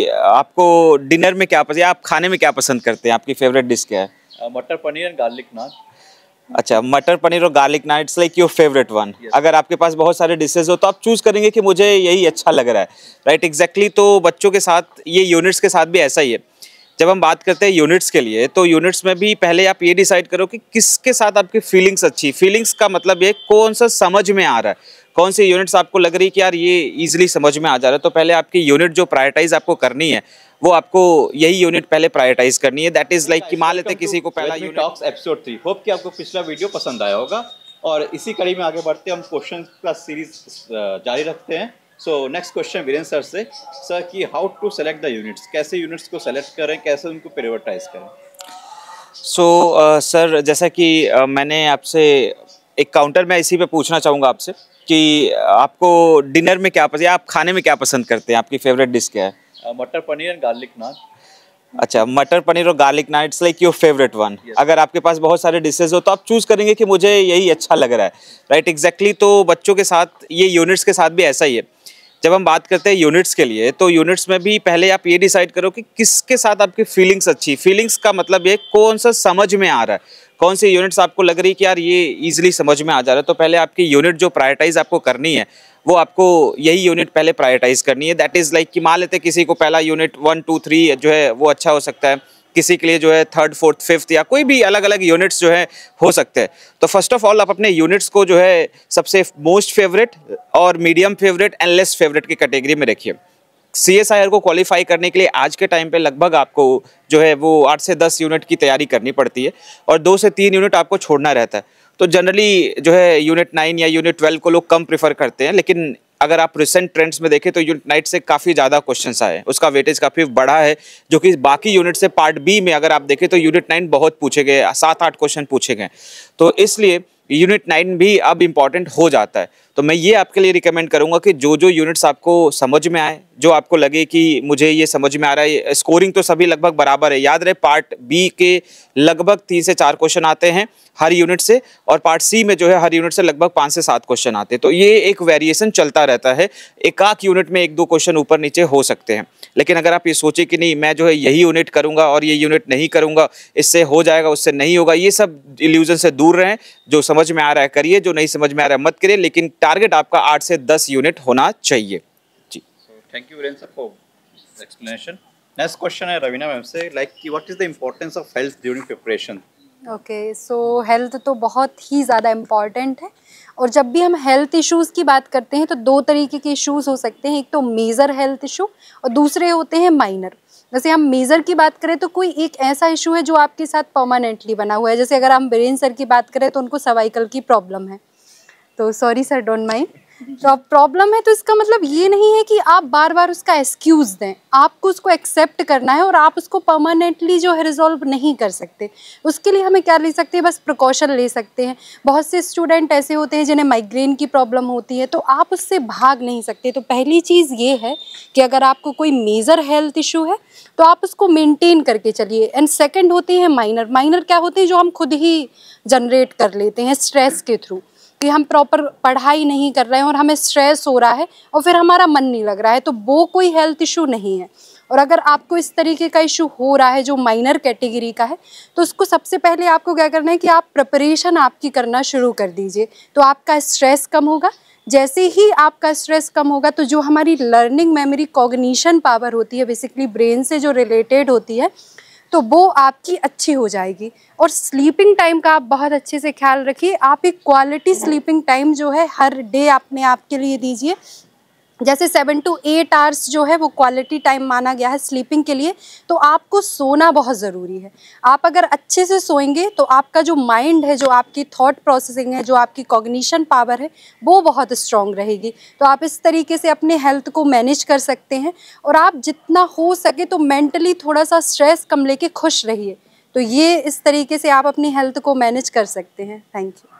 आपको डिनर में क्या पसंद आप खाने में क्या पसंद करते हैं आपकी फेवरेट डिश क्या है मटर पनीर एंड गार्लिक नान अच्छा मटर पनीर और garlic naan it's like your favourite one अगर आपके पास बहुत सारे डिशेज हो तो आप चूज करेंगे कि मुझे यही अच्छा लग रहा है राइट right, एग्जैक्टली exactly, तो बच्चों के साथ ये यूनिट्स के साथ भी ऐसा ही है जब हम बात करते हैं यूनिट्स के लिए तो यूनिट्स में भी पहले आप ये डिसाइड करो कि किसके साथ आपकी फीलिंग्स अच्छी फीलिंग्स का मतलब ये कौन सा समझ में आ रहा है कौन सी यूनिट्स आपको लग रही है कि यार ये ईजिली समझ में आ जा रहा है तो पहले आपकी यूनिट जो प्रायोरिटाइज आपको करनी है वो आपको यही यूनिट पहले प्रायोरिटाइज करनी है दैट इज लाइक कि मान लेते हैं किसी को पहला unit talks episode three hope कि आपको पिछला वीडियो पसंद आया होगा और इसी कड़ी में आगे बढ़ते हम क्वेश्चन का सीरीज जारी रखते हैं so next question Virendra sir से सर कि how to select the units कैसे यूनिट्स को सेलेक्ट करें कैसे उनको प्रियोरिटाइज करें सो सर जैसा कि मैंने आपसे एक काउंटर में इसी पे पूछना चाहूँगा आपसे कि आपको डिनर में क्या पसंद आप खाने में क्या पसंद करते हैं आपकी फेवरेट डिश क्या है मटर पनीर एंड गार्लिक नान अच्छा मटर पनीर और garlic naan it's like your favourite one अगर आपके पास बहुत सारे डिशेज हो तो आप चूज़ करेंगे कि मुझे यही अच्छा लग रहा है राइट एग्जैक्टली exactly, तो बच्चों के साथ ये यूनिट्स के साथ भी ऐसा ही है जब हम बात करते हैं यूनिट्स के लिए तो यूनिट्स में भी पहले आप ये डिसाइड करो कि किसके साथ आपकी फीलिंग्स अच्छी फीलिंग्स का मतलब ये कौन सा समझ में आ रहा है कौन सी यूनिट्स आपको लग रही है कि यार ये ईजिली समझ में आ जा रहा है तो पहले आपकी यूनिट जो प्रायोरिटाइज आपको करनी है वो आपको यही यूनिट पहले प्रायोरिटाइज करनी है दैट इज़ लाइक कि मान लेते किसी को पहला यूनिट वन टू थ्री जो है वो अच्छा हो सकता है किसी के लिए जो है थर्ड फोर्थ फिफ्थ या कोई भी अलग अलग यूनिट्स जो है हो सकते हैं तो फर्स्ट ऑफ ऑल आप अपने यूनिट्स को जो है सबसे मोस्ट फेवरेट और medium favourite and less favourite की कैटेगरी में रखिए सी एस आई आर को क्वालिफाई करने के लिए आज के टाइम पे लगभग आपको जो है वो आठ से दस यूनिट की तैयारी करनी पड़ती है और दो से तीन यूनिट आपको छोड़ना रहता है तो जनरली जो है यूनिट नाइन या यूनिट ट्वेल्व को लोग कम प्रेफर करते हैं लेकिन अगर आप रिसेंट ट्रेंड्स में देखें तो यूनिट नाइट से काफ़ी ज़्यादा क्वेश्चंस आए उसका वेटेज काफ़ी बढ़ा है जो कि बाकी यूनिट से पार्ट बी में अगर आप देखें तो यूनिट नाइन बहुत पूछे गए सात आठ क्वेश्चन पूछे गए तो इसलिए यूनिट नाइन भी अब इम्पॉर्टेंट हो जाता है तो मैं ये आपके लिए रिकमेंड करूंगा कि जो जो यूनिट्स आपको समझ में आए जो आपको लगे कि मुझे ये समझ में आ रहा है स्कोरिंग तो सभी लगभग बराबर है याद रहे पार्ट बी के लगभग तीन से चार क्वेश्चन आते हैं हर यूनिट से और पार्ट सी में जो है हर यूनिट से लगभग पाँच से सात क्वेश्चन आते हैं तो ये एक वेरिएशन चलता रहता है एकाक यूनिट में एक दो क्वेश्चन ऊपर नीचे हो सकते हैं लेकिन अगर आप ये सोचें कि नहीं मैं जो है यही यूनिट करूँगा और ये यूनिट नहीं करूँगा इससे हो जाएगा उससे नहीं होगा ये सब इल्यूजन से दूर रहें जो समझ में आ रहा है करिए जो नहीं समझ में आ रहा है मत करिए लेकिन टारगेट आपका आठ से दस यूनिट होना चाहिए जी thank you explanation next question है रवीना मैम से like what is the importance of health during preparation okay so health तो बहुत ही ज़्यादा इम्पॉर्टेंट है और जब भी हम हेल्थ इश्यूज़ की बात करते हैं तो दो तरीके के इश्यूज़ हो सकते हैं एक तो मेजर हेल्थ इशू और दूसरे होते हैं माइनर जैसे हम मेजर की बात करें तो कोई एक ऐसा इशू है जो आपके साथ परमानेंटली बना हुआ है जैसे अगर हम ब्रेन सर की बात करें तो उनको सर्वाइकल की प्रॉब्लम है तो सॉरी सर डोंट माइंड तो अब प्रॉब्लम है तो इसका मतलब ये नहीं है कि आप बार बार उसका एक्सक्यूज दें आपको उसको एक्सेप्ट करना है और आप उसको परमानेंटली जो है रिजॉल्व नहीं कर सकते उसके लिए हमें क्या ले सकते हैं बस प्रिकॉशन ले सकते हैं बहुत से स्टूडेंट ऐसे होते हैं जिन्हें माइग्रेन की प्रॉब्लम होती है तो आप उससे भाग नहीं सकते तो पहली चीज़ ये है कि अगर आपको कोई मेजर हेल्थ इशू है तो आप उसको मेनटेन करके चलिए एंड सेकेंड होते हैं माइनर माइनर क्या होते हैं जो हम खुद ही जनरेट कर लेते हैं स्ट्रेस के थ्रू कि हम प्रॉपर पढ़ाई नहीं कर रहे हैं और हमें स्ट्रेस हो रहा है और फिर हमारा मन नहीं लग रहा है तो वो कोई हेल्थ इशू नहीं है और अगर आपको इस तरीके का इशू हो रहा है जो माइनर कैटेगरी का है तो उसको सबसे पहले आपको क्या करना है कि आप प्रिपरेशन आपकी करना शुरू कर दीजिए तो आपका स्ट्रेस कम होगा जैसे ही आपका स्ट्रेस कम होगा तो जो हमारी लर्निंग मेमोरी कॉग्निशन पावर होती है बेसिकली ब्रेन से जो रिलेटेड होती है तो वो आपकी अच्छी हो जाएगी और स्लीपिंग टाइम का आप बहुत अच्छे से ख्याल रखिए आप एक क्वालिटी स्लीपिंग टाइम जो है हर डे अपने आप के लिए दीजिए जैसे सेवन टू एट आवर्स जो है वो क्वालिटी टाइम माना गया है स्लीपिंग के लिए तो आपको सोना बहुत ज़रूरी है आप अगर अच्छे से सोएंगे तो आपका जो माइंड है जो आपकी थॉट प्रोसेसिंग है जो आपकी कॉग्निशन पावर है वो बहुत स्ट्रॉन्ग रहेगी तो आप इस तरीके से अपने हेल्थ को मैनेज कर सकते हैं और आप जितना हो सके तो मेंटली थोड़ा सा स्ट्रेस कम लेके खुश रहिए तो ये इस तरीके से आप अपनी हेल्थ को मैनेज कर सकते हैं thank you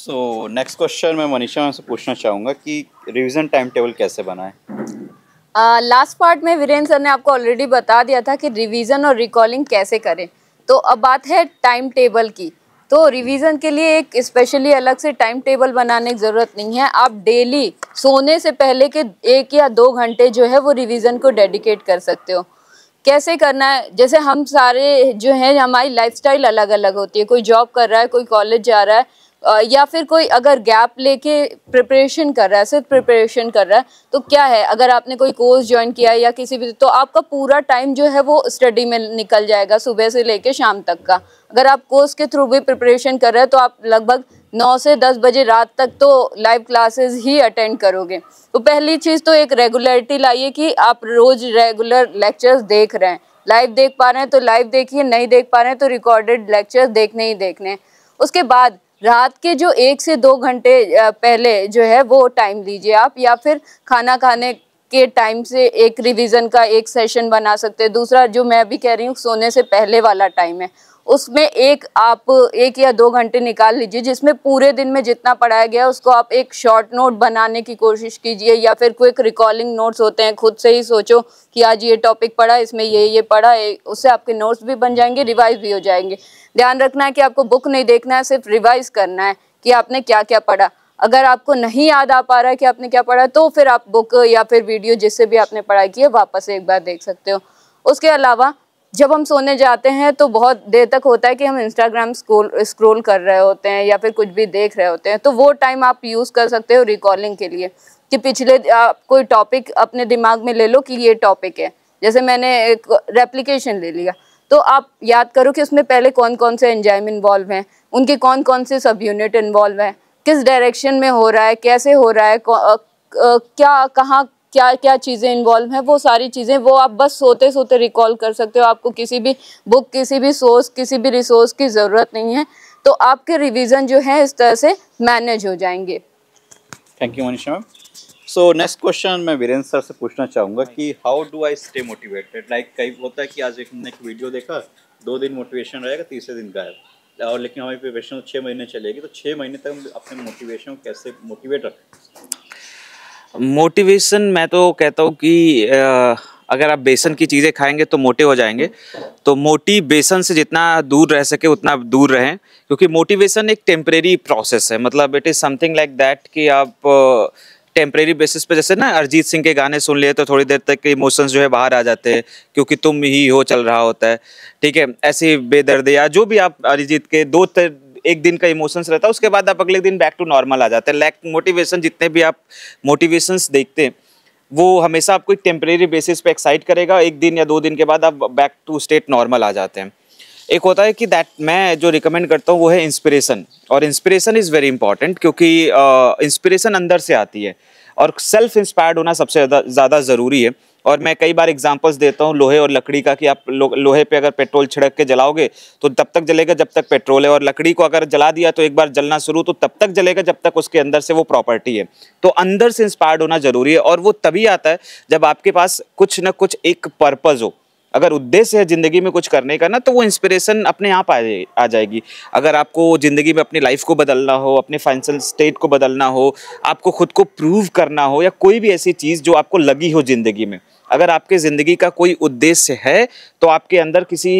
so next question मैं मनीषा से पूछना चाहूँगा कि रिवीजन टाइम टेबल कैसे बनाए लास्ट पार्ट में वीरेंद्र सर ने आपको ऑलरेडी बता दिया था कि रिवीजन और रिकॉलिंग कैसे करें तो अब बात है टाइम टेबल की तो रिवीजन के लिए एक स्पेशली अलग से टाइम टेबल बनाने की ज़रूरत नहीं है आप डेली सोने से पहले के एक या दो घंटे जो है वो रिवीजन को डेडिकेट कर सकते हो कैसे करना है जैसे हम सारे जो हैं हमारी लाइफस्टाइल अलग अलग होती है कोई जॉब कर रहा है कोई कॉलेज जा रहा है या फिर कोई अगर गैप लेके प्रिपरेशन कर रहा है सिर्फ प्रिपरेशन कर रहा है तो क्या है अगर आपने कोई कोर्स ज्वाइन किया है या किसी भी तो आपका पूरा टाइम जो है वो स्टडी में निकल जाएगा सुबह से लेके शाम तक का अगर आप कोर्स के थ्रू भी प्रिपरेशन कर रहे हैं तो आप लगभग नौ से दस बजे रात तक तो लाइव क्लासेस ही अटेंड करोगे तो पहली चीज़ तो एक रेगुलरिटी लाइए कि आप रोज़ रेगुलर लेक्चर्स देख रहे हैं लाइव देख पा रहे हैं तो लाइव देखिए नहीं देख पा रहे हैं तो रिकॉर्डेड लेक्चर्स देखने ही देखने उसके बाद रात के जो एक से दो घंटे पहले जो है वो टाइम दीजिए आप या फिर खाना खाने के टाइम से एक रिवीजन का एक सेशन बना सकते हैं दूसरा जो मैं अभी कह रही हूँ सोने से पहले वाला टाइम है उसमें एक आप एक या दो घंटे निकाल लीजिए जिसमें पूरे दिन में जितना पढ़ाया गया उसको आप एक शॉर्ट नोट बनाने की कोशिश कीजिए या फिर क्विक रिकॉलिंग नोट्स होते हैं खुद से ही सोचो कि आज ये टॉपिक पढ़ा इसमें ये ये पढ़ा उससे आपके नोट्स भी बन जाएंगे रिवाइज भी हो जाएंगे ध्यान रखना है कि आपको बुक नहीं देखना है सिर्फ रिवाइज करना है कि आपने क्या क्या पढ़ा अगर आपको नहीं याद आ पा रहा है कि आपने क्या पढ़ा तो फिर आप बुक या फिर वीडियो जिससे भी आपने पढ़ाई की है वापस एक बार देख सकते हो उसके अलावा जब हम सोने जाते हैं तो बहुत देर तक होता है कि हम इंस्टाग्राम स्क्रोल स्क्रोल कर रहे होते हैं या फिर कुछ भी देख रहे होते हैं तो वो टाइम आप यूज़ कर सकते हो रिकॉलिंग के लिए कि पिछले आप कोई टॉपिक अपने दिमाग में ले लो कि ये टॉपिक है जैसे मैंने एक रेप्लीकेशन ले लिया तो आप याद करो कि उसमें पहले कौन कौन से एंजाइम इन्वॉल्व हैं उनके कौन कौन से सब यूनिट इन्वॉल्व हैं किस डायरेक्शन में हो रहा है कैसे हो रहा है क्या कहाँ क्या क्या चीज़ें इन्वॉल्व हैं वो सारी चीज़ें वो आप बस सोते सोते रिकॉल कर सकते हो आपको किसी भी बुक किसी भी सोर्स किसी भी रिसोर्स की ज़रूरत नहीं है तो आपके रिवीजन जो है इस तरह से मैनेज हो जाएंगे thank you Manisha ma'am so next question मैं वीरेंद्र सर से पूछना चाहूँगा कि how do I stay motivated like कई होता है कि आज एक हमने एक वीडियो देखा दो दिन मोटिवेशन रहेगा तीसरे दिन गायब और लेकिन हमारी प्रिपरेशन छः महीने चलेगी तो छः महीने तक हम अपने मोटिवेशन कैसे मोटिवेट रखें मोटिवेशन मैं तो कहता हूँ कि अगर आप बेसन की चीज़ें खाएंगे तो मोटे हो जाएंगे तो मोटी बेसन से जितना दूर रह सके उतना दूर रहें क्योंकि मोटिवेशन एक टेम्परेरी प्रोसेस है मतलब it is something like that कि आप टेम्परेरी बेसिस पे जैसे ना अरिजीत सिंह के गाने सुन लिए तो थोड़ी देर तक इमोशंस जो है बाहर आ जाते हैं क्योंकि तुम ही हो चल रहा होता है ठीक है ऐसी बेदर्द या जो भी आप अरिजीत के दो एक दिन का इमोशंस रहता है उसके बाद आप अगले दिन बैक टू नॉर्मल आ जाते हैं लैक मोटिवेशन जितने भी आप मोटिवेशंस देखते हैं वो हमेशा आपको एक टेम्परेरी बेसिस पे एक्साइट करेगा एक दिन या दो दिन के बाद आप बैक टू स्टेट नॉर्मल आ जाते हैं एक होता है कि दैट मैं जो रिकमेंड करता हूँ वो है इंस्पिरेशन और इंस्पिरेशन इज़ वेरी इंपॉर्टेंट क्योंकि इंस्पिरेशन अंदर से आती है और सेल्फ इंस्पायर्ड होना सबसे ज़्यादा ज़रूरी है और मैं कई बार एग्जांपल्स देता हूँ लोहे और लकड़ी का कि आप लो, लोहे पे अगर पेट्रोल छिड़क के जलाओगे तो तब तक जलेगा जब तक पेट्रोल है और लकड़ी को अगर जला दिया तो एक बार जलना शुरू तो तब तक जलेगा जब तक उसके अंदर से वो प्रॉपर्टी है तो अंदर से इंस्पायर्ड होना ज़रूरी है और वो तभी आता है जब आपके पास कुछ ना कुछ एक पर्पज़ हो अगर उद्देश्य है ज़िंदगी में कुछ करने का ना तो वो इंस्पिरेशन अपने आप आ जाए आ जाएगी अगर आपको ज़िंदगी में अपनी लाइफ को बदलना हो अपने फाइनेंशियल स्टेट को बदलना हो आपको खुद को प्रूव करना हो या कोई भी ऐसी चीज़ जो आपको लगी हो ज़िंदगी में अगर आपके ज़िंदगी का कोई उद्देश्य है तो आपके अंदर किसी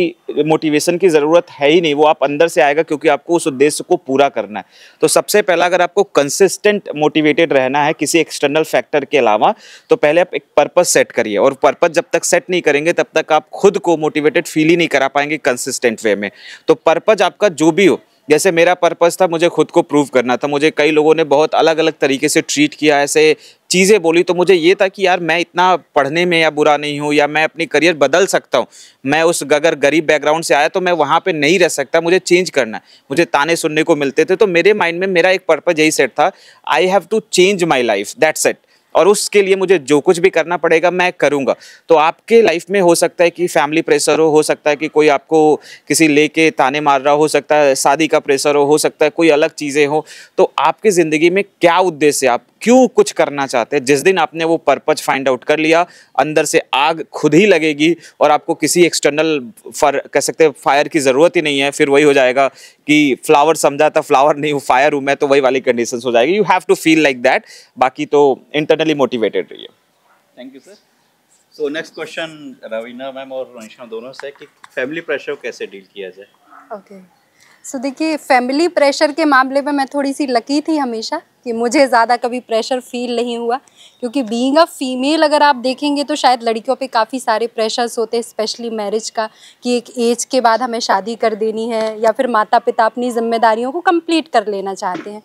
मोटिवेशन की ज़रूरत है ही नहीं वो आप अंदर से आएगा क्योंकि आपको उस उद्देश्य को पूरा करना है तो सबसे पहला अगर आपको कंसिस्टेंट मोटिवेटेड रहना है किसी एक्सटर्नल फैक्टर के अलावा तो पहले आप एक पर्पज़ सेट करिए और पर्पज़ जब तक सेट नहीं करेंगे तब तक आप खुद को मोटिवेटेड फील ही नहीं करा पाएंगे कंसिस्टेंट वे में तो पर्पज़ आपका जो भी हो जैसे मेरा पर्पज़ था मुझे खुद को प्रूव करना था मुझे कई लोगों ने बहुत अलग अलग तरीके से ट्रीट किया ऐसे चीज़ें बोली तो मुझे ये था कि यार मैं इतना पढ़ने में या बुरा नहीं हूँ या मैं अपनी करियर बदल सकता हूँ मैं उस अगर गरीब बैकग्राउंड से आया तो मैं वहाँ पे नहीं रह सकता मुझे चेंज करना है मुझे ताने सुनने को मिलते थे तो मेरे माइंड में मेरा एक पर्पज़ यही सेट था I have to change my life that set और उसके लिए मुझे जो कुछ भी करना पड़ेगा मैं करूँगा तो आपके लाइफ में हो सकता है कि फैमिली प्रेशर हो हो सकता है कि कोई आपको किसी लेके ताने मार रहा हो सकता है शादी का प्रेशर हो हो सकता है कोई अलग चीज़ें हो तो आपकी ज़िंदगी में क्या उद्देश्य आप क्यों कुछ करना चाहते हैं जिस दिन आपने वो पर्पज फाइंड आउट कर लिया अंदर से आग खुद ही लगेगी और आपको किसी एक्सटर्नल फर कह सकते हैं फायर की ज़रूरत ही नहीं है फिर वही हो जाएगा कि फ्लावर समझा था फ्लावर नहीं हूँ फायर हूँ मैं तो वही वाली कंडीशन हो जाएगी you have to feel like that बाकी तो इंटरनली मोटिवेटेड रहिए thank you sir so next question Raveena ma'am और रोनिशा दोनों से कि फैमिली प्रेशर कैसे डील किया जाए ओके okay. सो देखिए फैमिली प्रेशर के मामले में मैं थोड़ी सी लकी थी हमेशा कि मुझे ज़्यादा कभी प्रेशर फील नहीं हुआ क्योंकि बीइंग अ फीमेल अगर आप देखेंगे तो शायद लड़कियों पे काफ़ी सारे प्रेशर्स होते हैं स्पेशली मैरिज का कि एक एज के बाद हमें शादी कर देनी है या फिर माता पिता अपनी जिम्मेदारियों को कम्प्लीट कर लेना चाहते हैं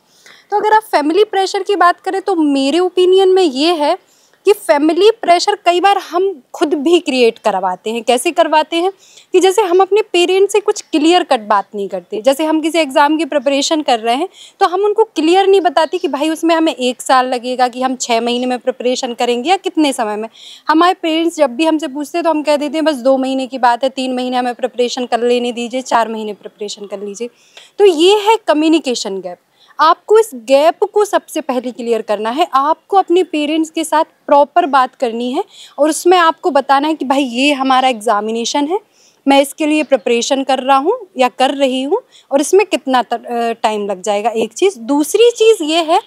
तो अगर आप फैमिली प्रेशर की बात करें तो मेरे ओपिनियन में ये है कि फैमिली प्रेशर कई बार हम खुद भी क्रिएट करवाते हैं कैसे करवाते हैं कि जैसे हम अपने पेरेंट्स से कुछ क्लियर कट बात नहीं करते जैसे हम किसी एग्ज़ाम की प्रिपरेशन कर रहे हैं तो हम उनको क्लियर नहीं बताते कि भाई उसमें हमें एक साल लगेगा कि हम छः महीने में प्रिपरेशन करेंगे या कितने समय में हमारे पेरेंट्स जब भी हमसे पूछते हैं तो हम कह देते हैं बस दो महीने की बात है तीन महीने हमें प्रिपरेशन कर लेने दीजिए चार महीने प्रिपरेशन कर लीजिए तो ये है कम्युनिकेशन गैप आपको इस गैप को सबसे पहले क्लियर करना है आपको अपने पेरेंट्स के साथ प्रॉपर बात करनी है और उसमें आपको बताना है कि भाई ये हमारा एग्ज़ामिनेशन है मैं इसके लिए प्रिपरेशन कर रहा हूँ या कर रही हूँ और इसमें कितना टाइम लग जाएगा एक चीज़ दूसरी चीज़ ये है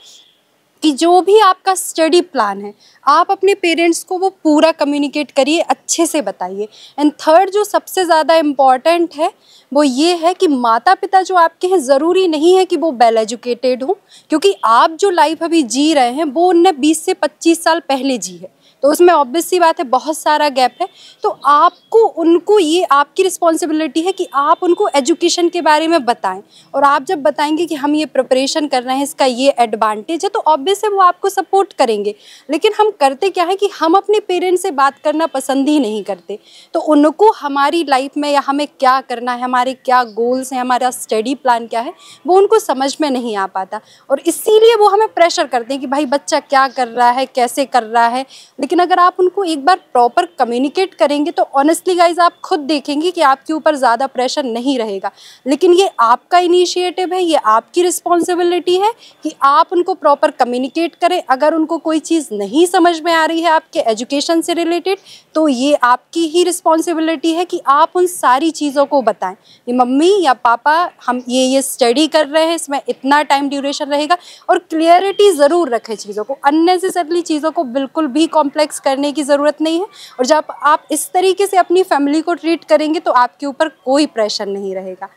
कि जो भी आपका स्टडी प्लान है आप अपने पेरेंट्स को वो पूरा कम्युनिकेट करिए अच्छे से बताइए एंड थर्ड जो सबसे ज़्यादा इम्पॉर्टेंट है वो ये है कि माता पिता जो आपके हैं ज़रूरी नहीं है कि वो वेल एजुकेटेड हों क्योंकि आप जो लाइफ अभी जी रहे हैं वो उनने 20 से 25 साल पहले जी है तो उसमें ऑब्वियस सी बात है बहुत सारा गैप है तो आपको उनको ये आपकी रिस्पॉन्सिबिलिटी है कि आप उनको एजुकेशन के बारे में बताएं और आप जब बताएंगे कि हम ये प्रिपरेशन कर रहे हैं इसका ये एडवांटेज है तो ऑब्वियस है वो आपको सपोर्ट करेंगे लेकिन हम करते क्या है कि हम अपने पेरेंट्स से बात करना पसंद ही नहीं करते तो उनको हमारी लाइफ में या हमें क्या करना है हमारे क्या गोल्स हैं हमारा स्टडी प्लान क्या है वो उनको समझ में नहीं आ पाता और इसीलिए वो हमें प्रेशर करते हैं कि भाई बच्चा क्या कर रहा है कैसे कर रहा है लेकिन अगर आप उनको एक बार प्रॉपर कम्युनिकेट करेंगे तो ऑनेस्टली गाइज आप खुद देखेंगे कि आपके ऊपर ज़्यादा प्रेशर नहीं रहेगा लेकिन ये आपका इनिशिएटिव है ये आपकी रिस्पॉन्सिबिलिटी है कि आप उनको प्रॉपर कम्युनिकेट करें अगर उनको कोई चीज़ नहीं समझ में आ रही है आपके एजुकेशन से रिलेटेड तो ये आपकी ही रिस्पॉन्सिबिलिटी है कि आप उन सारी चीज़ों को बताएं ये मम्मी या पापा हम ये ये स्टडी कर रहे हैं इसमें इतना टाइम ड्यूरेशन रहेगा और क्लियरिटी ज़रूर रखें चीज़ों को अननेसेसरली चीज़ों को बिल्कुल भी कॉम्प्लेक्स कॉम्प्लेक्स करने की ज़रूरत नहीं है और जब आप इस तरीके से अपनी फैमिली को ट्रीट करेंगे तो आपके ऊपर कोई प्रेशर नहीं रहेगा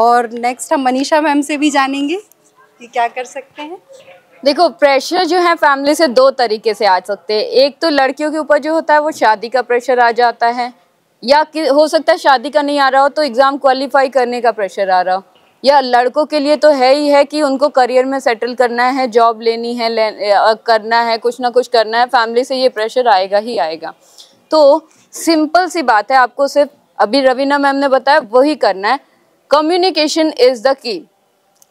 और नेक्स्ट हम मनीषा मैम से भी जानेंगे कि क्या कर सकते हैं देखो प्रेशर जो है फैमिली से दो तरीके से आ सकते हैं एक तो लड़कियों के ऊपर जो होता है वो शादी का प्रेशर आ जाता है या हो सकता है शादी का नहीं आ रहा हो तो एग्ज़ाम क्वालिफाई करने का प्रेशर आ रहा हो या लड़कों के लिए तो है ही है कि उनको करियर में सेटल करना है जॉब लेनी है ले, करना है कुछ ना कुछ करना है फैमिली से ये प्रेशर आएगा ही आएगा तो सिंपल सी बात है आपको सिर्फ अभी रवीना मैम ने बताया वही करना है कम्युनिकेशन इज़ द की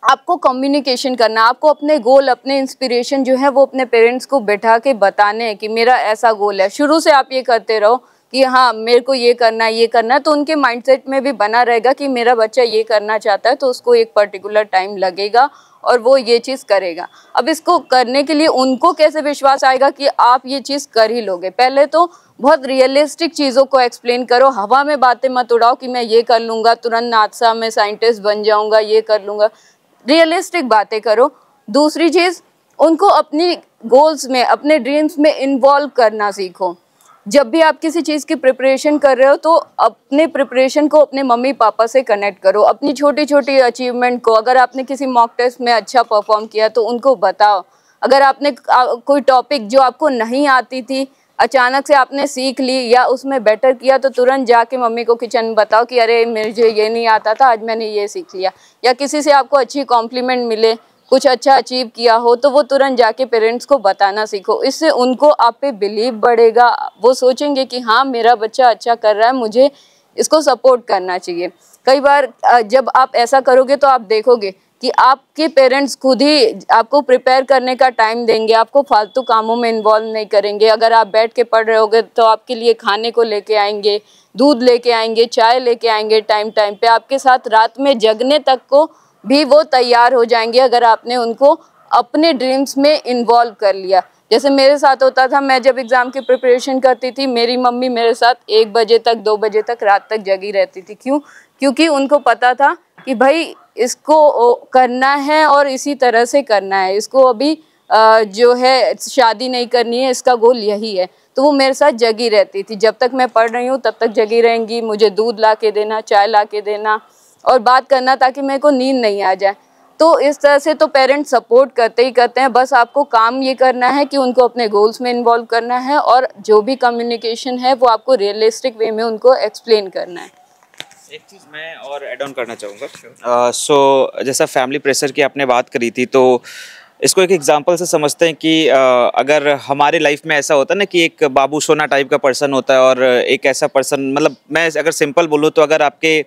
आपको कम्युनिकेशन करना आपको अपने गोल अपने इंस्पिरेशन जो है वो अपने पेरेंट्स को बैठा के बताने हैं कि मेरा ऐसा गोल है शुरू से आप ये करते रहो कि हाँ मेरे को ये करना है ये करना है तो उनके माइंडसेट में भी बना रहेगा कि मेरा बच्चा ये करना चाहता है तो उसको एक पर्टिकुलर टाइम लगेगा और वो ये चीज़ करेगा अब इसको करने के लिए उनको कैसे विश्वास आएगा कि आप ये चीज़ कर ही लोगे पहले तो बहुत रियलिस्टिक चीज़ों को एक्सप्लेन करो हवा में बातें मत उड़ाओ कि मैं ये कर लूँगा तुरंत नादसा में साइंटिस्ट बन जाऊँगा ये कर लूँगा रियलिस्टिक बातें करो दूसरी चीज़ उनको अपनी गोल्स में अपने ड्रीम्स में इन्वॉल्व करना सीखो जब भी आप किसी चीज़ की प्रिपरेशन कर रहे हो तो अपने प्रिपरेशन को अपने मम्मी पापा से कनेक्ट करो अपनी छोटी छोटी अचीवमेंट को अगर आपने किसी मॉक टेस्ट में अच्छा परफॉर्म किया तो उनको बताओ अगर आपने कोई टॉपिक जो आपको नहीं आती थी अचानक से आपने सीख ली या उसमें बेटर किया तो तुरंत जाके मम्मी को किचन में बताओ कि अरे मुझे ये नहीं आता था आज मैंने ये सीख लिया या किसी से आपको अच्छी कॉम्प्लीमेंट मिले कुछ अच्छा अचीव किया हो तो वो तुरंत जाके पेरेंट्स को बताना सीखो इससे उनको आप पे बिलीव बढ़ेगा वो सोचेंगे कि हाँ मेरा बच्चा अच्छा कर रहा है मुझे इसको सपोर्ट करना चाहिए कई बार जब आप ऐसा करोगे तो आप देखोगे कि आपके पेरेंट्स खुद ही आपको प्रिपेयर करने का टाइम देंगे आपको फालतू कामों में इन्वॉल्व नहीं करेंगे अगर आप बैठ के पढ़ रहे होगे तो आपके लिए खाने को लेके आएंगे दूध लेके आएंगे चाय लेके आएंगे टाइम टाइम पे आपके साथ रात में जगने तक को भी वो तैयार हो जाएंगे अगर आपने उनको अपने ड्रीम्स में इन्वॉल्व कर लिया जैसे मेरे साथ होता था मैं जब एग्ज़ाम की प्रिपरेशन करती थी मेरी मम्मी मेरे साथ एक बजे तक दो बजे तक रात तक जगी रहती थी क्यों क्योंकि उनको पता था कि भाई इसको करना है और इसी तरह से करना है इसको अभी जो है शादी नहीं करनी है इसका गोल यही है तो वो मेरे साथ जगी रहती थी जब तक मैं पढ़ रही हूँ तब तक जगी रहेंगी मुझे दूध ला के देना चाय ला के देना और बात करना ताकि मेरे को नींद नहीं आ जाए तो इस तरह से तो पेरेंट्स सपोर्ट करते ही करते हैं बस आपको काम ये करना है कि उनको अपने गोल्स में इन्वॉल्व करना है और जो भी कम्युनिकेशन है वो आपको रियलिस्टिक वे में उनको एक्सप्लेन करना है एक चीज़ मैं और एड ऑन करना चाहूँगा सो uh, so, जैसा फैमिली प्रेशर की आपने बात करी थी तो इसको एक एग्जांपल से समझते हैं कि uh, अगर हमारे लाइफ में ऐसा होता ना कि एक बाबू सोना टाइप का पर्सन होता है और एक ऐसा पर्सन मतलब मैं अगर सिंपल बोलूँ तो अगर आपके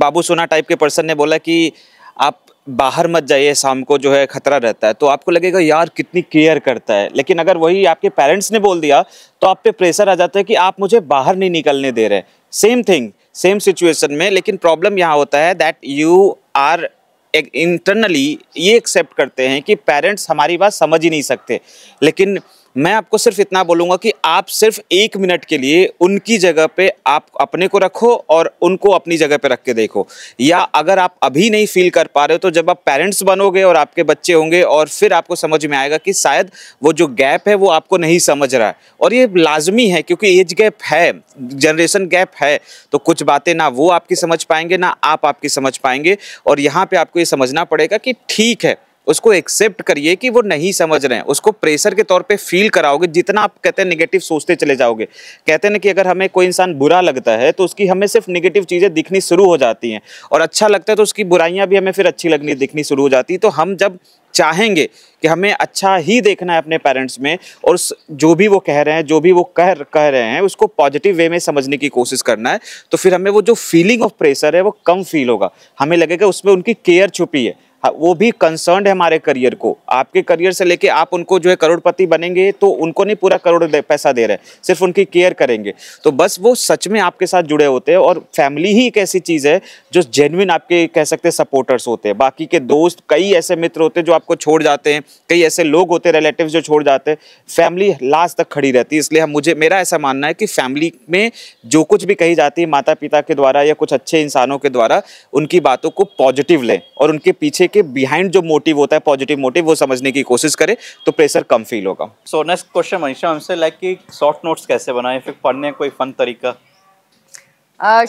बाबू सोना टाइप के पर्सन ने बोला कि आप बाहर मत जाइए शाम को जो है खतरा रहता है तो आपको लगेगा यार कितनी केयर करता है लेकिन अगर वही आपके पेरेंट्स ने बोल दिया तो आप पे प्रेशर आ जाता है कि आप मुझे बाहर नहीं निकलने दे रहे सेम थिंग सेम सिचुएशन में लेकिन प्रॉब्लम यहाँ होता है दैट यू आर इंटरनली ये एक्सेप्ट करते हैं कि पेरेंट्स हमारी बात समझ ही नहीं सकते लेकिन मैं आपको सिर्फ इतना बोलूँगा कि आप सिर्फ एक मिनट के लिए उनकी जगह पे आप अपने को रखो और उनको अपनी जगह पे रख के देखो या अगर आप अभी नहीं फील कर पा रहे हो तो जब आप पेरेंट्स बनोगे और आपके बच्चे होंगे और फिर आपको समझ में आएगा कि शायद वो जो गैप है वो आपको नहीं समझ रहा है और ये लाजमी है क्योंकि एज गैप है जनरेशन गैप है तो कुछ बातें ना वो आपकी समझ पाएंगे ना आप आपकी समझ पाएंगे और यहाँ पर आपको ये समझना पड़ेगा कि ठीक है उसको एक्सेप्ट करिए कि वो नहीं समझ रहे हैं उसको प्रेशर के तौर पे फील कराओगे जितना आप कहते हैं निगेटिव सोचते चले जाओगे कहते हैं ना कि अगर हमें कोई इंसान बुरा लगता है तो उसकी हमें सिर्फ निगेटिव चीज़ें दिखनी शुरू हो जाती हैं और अच्छा लगता है तो उसकी बुराइयाँ भी हमें फिर अच्छी लगनी दिखनी शुरू हो जाती है तो हम जब चाहेंगे कि हमें अच्छा ही देखना है अपने पेरेंट्स में और जो भी वो कह रहे हैं जो भी वो कह कह रहे हैं उसको पॉजिटिव वे में समझने की कोशिश करना है तो फिर हमें वो जो फीलिंग ऑफ प्रेशर है वो कम फील होगा हमें लगेगा उसमें उनकी केयर छुपी है हाँ, वो भी कंसर्न है हमारे करियर को आपके करियर से लेके आप उनको जो है करोड़पति बनेंगे तो उनको नहीं पूरा करोड़ दे, पैसा दे रहे सिर्फ उनकी केयर करेंगे तो बस वो सच में आपके साथ जुड़े होते हैं और फैमिली ही एक ऐसी चीज़ है जो जेनविन आपके कह सकते हैं सपोर्टर्स होते हैं बाकी के दोस्त कई ऐसे मित्र होते हैं जो आपको छोड़ जाते हैं कई ऐसे लोग होते हैं रिलेटिव जो छोड़ जाते हैं फैमिली लास्ट तक खड़ी रहती है इसलिए हम मुझे मेरा ऐसा मानना है कि फैमिली में जो कुछ भी कही जाती है माता पिता के द्वारा या कुछ अच्छे इंसानों के द्वारा उनकी बातों को पॉजिटिव लें और उनके पीछे के बिहाइंड जो मोटिव होता है पॉजिटिव मोटिव वो समझने की कोशिश करें तो प्रेशर कम फील होगा सो नेक्स्ट क्वेश्चन मनीषा हमसे लाइक कि शॉर्ट नोट्स कैसे बनाए फिर पढ़ने कोई फन तरीका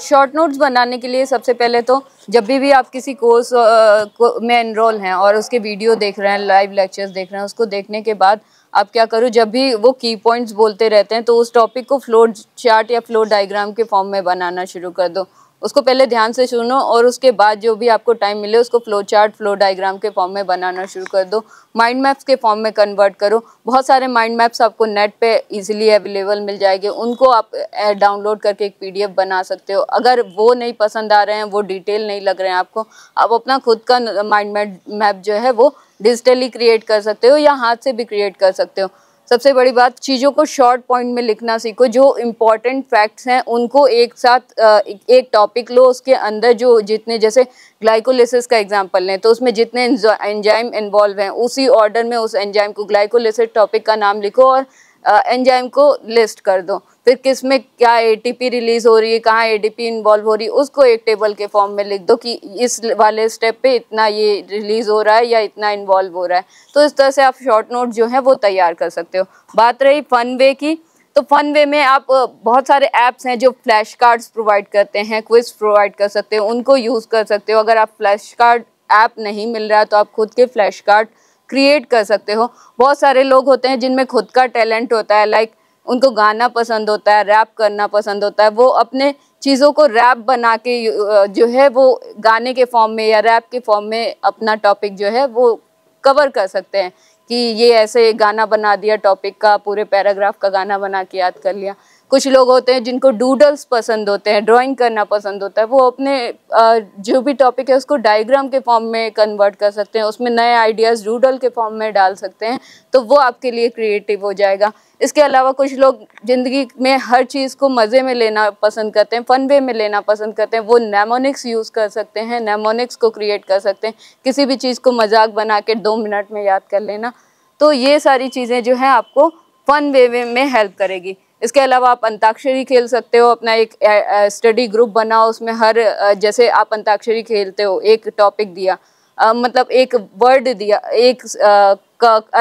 शॉर्ट uh, नोट्स बनाने के लिए सबसे पहले तो जब भी भी आप किसी कोर्स uh, को, में एनरोल हैं और उसके वीडियो देख रहे हैं लाइव लेक्चर्स देख रहे हैं उसको देखने के बाद आप क्या करो जब भी वो की पॉइंट्स बोलते रहते हैं तो उस टॉपिक को फ्लो चार्ट या फ्लो डायग्राम के फॉर्म में बनाना शुरू कर दो उसको पहले ध्यान से सुनो और उसके बाद जो भी आपको टाइम मिले उसको फ्लो चार्ट फ्लो डायग्राम के फॉर्म में बनाना शुरू कर दो माइंड मैप्स के फॉर्म में कन्वर्ट करो बहुत सारे माइंड मैप्स आपको नेट पे इजीली अवेलेबल मिल जाएंगे उनको आप डाउनलोड करके एक पीडीएफ बना सकते हो अगर वो नहीं पसंद आ रहे हैं वो डिटेल नहीं लग रहे हैं आपको आप अपना खुद का माइंड मैप जो है वो डिजिटली क्रिएट कर सकते हो या हाथ से भी क्रिएट कर सकते हो सबसे बड़ी बात चीज़ों को शॉर्ट पॉइंट में लिखना सीखो जो इम्पॉर्टेंट फैक्ट्स हैं उनको एक साथ एक टॉपिक लो उसके अंदर जो जितने जैसे ग्लाइकोलिसिस का एग्जांपल लें तो उसमें जितने एंजाइम इन्वॉल्व हैं उसी ऑर्डर में उस एंजाइम को ग्लाइकोलिसिस टॉपिक का नाम लिखो और एंजाइम को लिस्ट कर दो फिर किस में क्या एटीपी रिलीज हो रही है कहाँ एडीपी इन्वॉल्व हो रही है उसको एक टेबल के फॉर्म में लिख दो कि इस वाले स्टेप पे इतना ये रिलीज हो रहा है या इतना इन्वॉल्व हो रहा है तो इस तरह से आप शॉर्ट नोट जो है वो तैयार कर सकते हो बात रही फन वे की तो फन वे में आप बहुत सारे ऐप्स हैं जो फ्लैश कार्ड्स प्रोवाइड करते हैं क्विज प्रोवाइड कर सकते हो उनको यूज़ कर सकते हो अगर आप फ्लैश कार्ड ऐप नहीं मिल रहा तो आप खुद के फ्लैश कार्ड क्रिएट कर सकते हो बहुत सारे लोग होते हैं जिनमें खुद का टैलेंट होता है लाइक like उनको गाना पसंद होता है रैप करना पसंद होता है वो अपने चीज़ों को रैप बना के जो है वो गाने के फॉर्म में या रैप के फॉर्म में अपना टॉपिक जो है वो कवर कर सकते हैं कि ये ऐसे गाना बना दिया टॉपिक का पूरे पैराग्राफ का गाना बना के याद कर लिया कुछ लोग होते हैं जिनको डूडल्स पसंद होते हैं ड्राइंग करना पसंद होता है वो अपने जो भी टॉपिक है उसको डायग्राम के फॉर्म में कन्वर्ट कर सकते हैं उसमें नए आइडियाज़ डूडल के फॉर्म में डाल सकते हैं तो वो आपके लिए क्रिएटिव हो जाएगा इसके अलावा कुछ लोग ज़िंदगी में हर चीज़ को मज़े में लेना पसंद करते हैं फन वे में लेना पसंद करते हैं वो नेमोनिक्स यूज़ कर सकते हैं नेमोनिक्स को क्रिएट कर सकते हैं किसी भी चीज़ को मजाक बना के दो मिनट में याद कर लेना तो ये सारी चीज़ें जो हैं आपको फ़न वे वे में हेल्प करेगी इसके अलावा आप अंताक्षरी खेल सकते हो अपना एक स्टडी ग्रुप बनाओ उसमें हर जैसे आप अंताक्षरी खेलते हो एक टॉपिक दिया आ, मतलब एक वर्ड दिया एक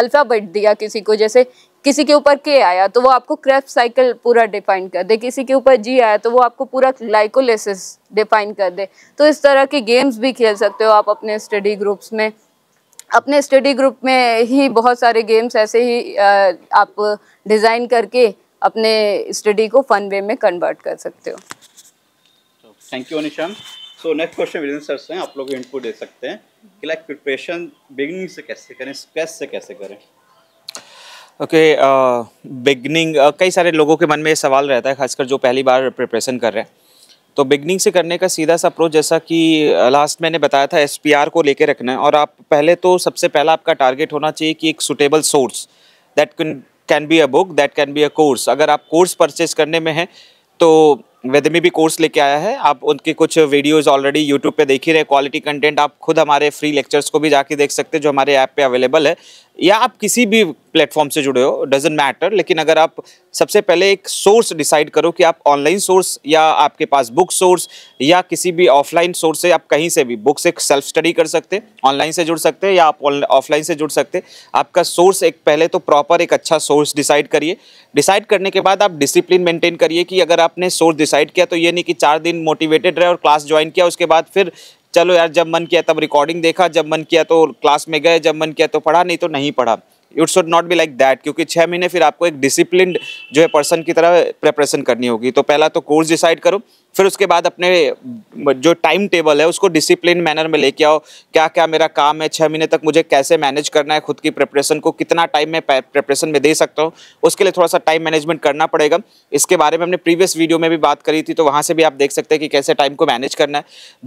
अल्फ़ाबेट दिया किसी को जैसे किसी के ऊपर के आया तो वो आपको क्रेप साइकिल पूरा डिफाइन कर दे किसी के ऊपर जी आया तो वो आपको पूरा लाइकोलेसिस डिफाइन कर दे तो इस तरह के गेम्स भी खेल सकते हो आप अपने स्टडी ग्रुप्स में अपने स्टडी ग्रुप में ही बहुत सारे गेम्स ऐसे ही आप डिज़ाइन करके अपने स्टडी को फन वे में कन्वर्ट कर सकते हो थैंक यू अनिशाम सो नेक्स्ट क्वेश्चन विजन सर से आप लोग इनपुट दे सकते हैं कि लाइक प्रिपरेशन बिगनिंग से कैसे करें स्ट्रेस से कैसे करें ओके बिगनिंग uh, uh, कई सारे लोगों के मन में ये सवाल रहता है खासकर जो पहली बार प्रिपरेशन कर रहे हैं तो बिगनिंग से करने का सीधा सा अप्रोच जैसा कि लास्ट uh, मैंने बताया था एस को लेके रखना है और आप पहले तो सबसे पहला आपका टारगेट होना चाहिए कि एक suitable source that can can be a book that can be a course अगर आप कोर्स परचेज करने में हैं तो वेदमी भी कोर्स लेके आया है आप उनके कुछ वीडियोस ऑलरेडी यूट्यूब पे देख ही रहे क्वालिटी कंटेंट आप खुद हमारे फ्री लेक्चर्स को भी जाके देख सकते हैं जो हमारे ऐप पे अवेलेबल है या आप किसी भी प्लेटफॉर्म से जुड़े हो डजेंट मैटर लेकिन अगर आप सबसे पहले एक सोर्स डिसाइड करो कि आप ऑनलाइन सोर्स या आपके पास बुक सोर्स या किसी भी ऑफलाइन सोर्स से आप कहीं से भी बुक से सेल्फ स्टडी कर सकते हैं ऑनलाइन से जुड़ सकते हैं या आप ऑफलाइन से जुड़ सकते हैं आपका सोर्स एक पहले तो प्रॉपर एक अच्छा सोर्स डिसाइड करिए डिसाइड करने के बाद आप डिसिप्लिन मेंटेन करिए कि अगर आपने सोर्स डिसाइड किया तो ये नहीं कि चार दिन मोटिवेटेड रहे और क्लास ज्वाइन किया उसके बाद फिर चलो यार जब मन किया तब रिकॉर्डिंग देखा जब मन किया तो क्लास में गए जब मन किया तो पढ़ा नहीं तो नहीं पढ़ा it should not be like that क्योंकि छः महीने फिर आपको एक डिसिप्लिन जो है पर्सन की तरह प्रेपरेशन करनी होगी तो पहला तो कोर्स डिसाइड करो फिर उसके बाद अपने जो टाइम टेबल है उसको डिसिप्लिन मैनर में लेके आओ क्या क्या मेरा काम है छः महीने तक मुझे कैसे मैनेज करना है खुद की प्रिपरेशन को कितना टाइम मैं प्रिपरेशन में दे सकता हूँ उसके लिए थोड़ा सा टाइम मैनेजमेंट करना पड़ेगा इसके बारे में हमने प्रीवियस वीडियो में भी बात करी थी तो वहाँ से भी आप देख सकते हैं कि कैसे टाइम को मैनेज करना है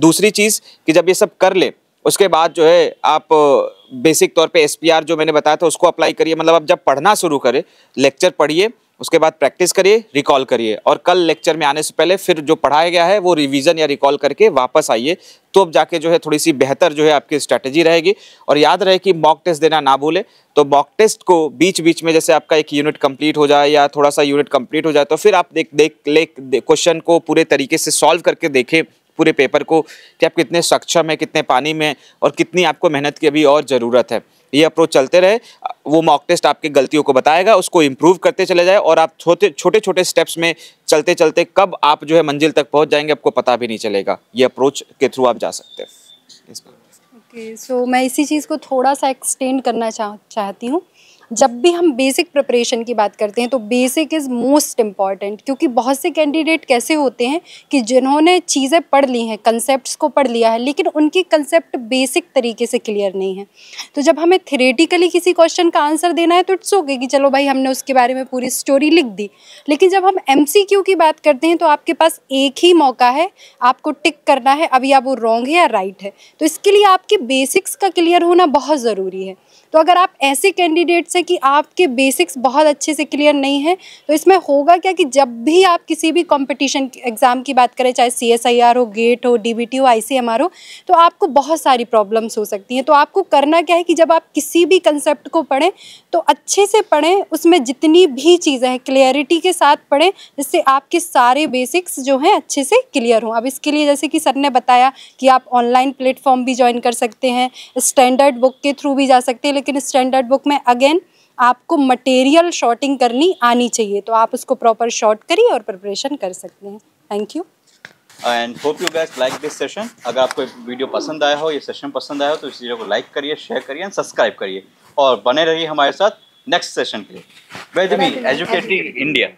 दूसरी चीज़ कि जब ये सब कर ले उसके बाद जो है आप बेसिक तौर पे एसपीआर जो मैंने बताया था उसको अप्लाई करिए मतलब आप जब पढ़ना शुरू करें लेक्चर पढ़िए उसके बाद प्रैक्टिस करिए रिकॉल करिए और कल लेक्चर में आने से पहले फिर जो पढ़ाया गया है वो रिवीजन या रिकॉल करके वापस आइए तो अब जाके जो है थोड़ी सी बेहतर जो है आपकी स्ट्रैटेजी रहेगी और याद रहे कि मॉक टेस्ट देना ना भूले तो मॉक टेस्ट को बीच बीच में जैसे आपका एक यूनिट कंप्लीट हो जाए या थोड़ा सा यूनिट कंप्लीट हो जाए तो फिर आप देख देख ले क्वेश्चन को पूरे तरीके से सॉल्व करके देखें पूरे पेपर को कि आप कितने सक्षम है कितने पानी में और कितनी आपको मेहनत की अभी और ज़रूरत है ये अप्रोच चलते रहे वो मॉक टेस्ट आपकी गलतियों को बताएगा उसको इम्प्रूव करते चले जाए और आप छोटे छोटे छोटे स्टेप्स में चलते चलते कब आप जो है मंजिल तक पहुंच जाएंगे आपको पता भी नहीं चलेगा ये अप्रोच के थ्रू आप जा सकते हैं ओके सो मैं इसी चीज़ को थोड़ा सा एक्सटेंड करना चाह चाहती हूँ जब भी हम बेसिक प्रिपरेशन की बात करते हैं तो बेसिक इज़ मोस्ट इम्पॉर्टेंट क्योंकि बहुत से कैंडिडेट कैसे होते हैं कि जिन्होंने चीज़ें पढ़ ली हैं कंसेप्ट को पढ़ लिया है लेकिन उनकी कंसेप्ट बेसिक तरीके से क्लियर नहीं है तो जब हमें थेरेटिकली किसी क्वेश्चन का आंसर देना है तो इट्स ओके कि चलो भाई हमने उसके बारे में पूरी स्टोरी लिख दी लेकिन जब हम एम की बात करते हैं तो आपके पास एक ही मौका है आपको टिक करना है अभी आप वो रॉन्ग है या राइट है तो इसके लिए आपके बेसिक्स का क्लियर होना बहुत ज़रूरी है तो अगर आप ऐसे कैंडिडेट्स हैं कि आपके बेसिक्स बहुत अच्छे से क्लियर नहीं है तो इसमें होगा क्या कि जब भी आप किसी भी कॉम्पिटिशन एग्ज़ाम की बात करें चाहे सी एस आई आर हो गेट हो डी बी टी हो आई सी एम आर हो तो आपको बहुत सारी प्रॉब्लम्स हो सकती हैं तो आपको करना क्या है कि जब आप किसी भी कंसेप्ट को पढ़ें तो अच्छे से पढ़ें उसमें जितनी भी चीज़ें हैं क्लियरिटी के साथ पढ़ें जिससे आपके सारे बेसिक्स जो हैं अच्छे से क्लियर हों अब इसके लिए जैसे कि सर ने बताया कि आप ऑनलाइन प्लेटफॉर्म भी ज्वाइन कर सकते हैं स्टैंडर्ड बुक के थ्रू भी जा सकते हैं लेकिन स्टैंडर्ड बुक में अगेन आपको मटेरियल शॉर्टिंग करनी आनी चाहिए तो आप उसको प्रॉपर शॉर्ट करिए और प्रिपरेशन कर सकते हैं thank you and hope you guys like this session अगर आपको वीडियो पसंद आया हो ये सेशन पसंद आया हो तो इस वीडियो को लाइक करिए शेयर करिए एंड सब्सक्राइब करिए और बने रहिए हमारे साथ नेक्स्ट सेशन के लिए वेदमी एजुकेटिंग इंडिया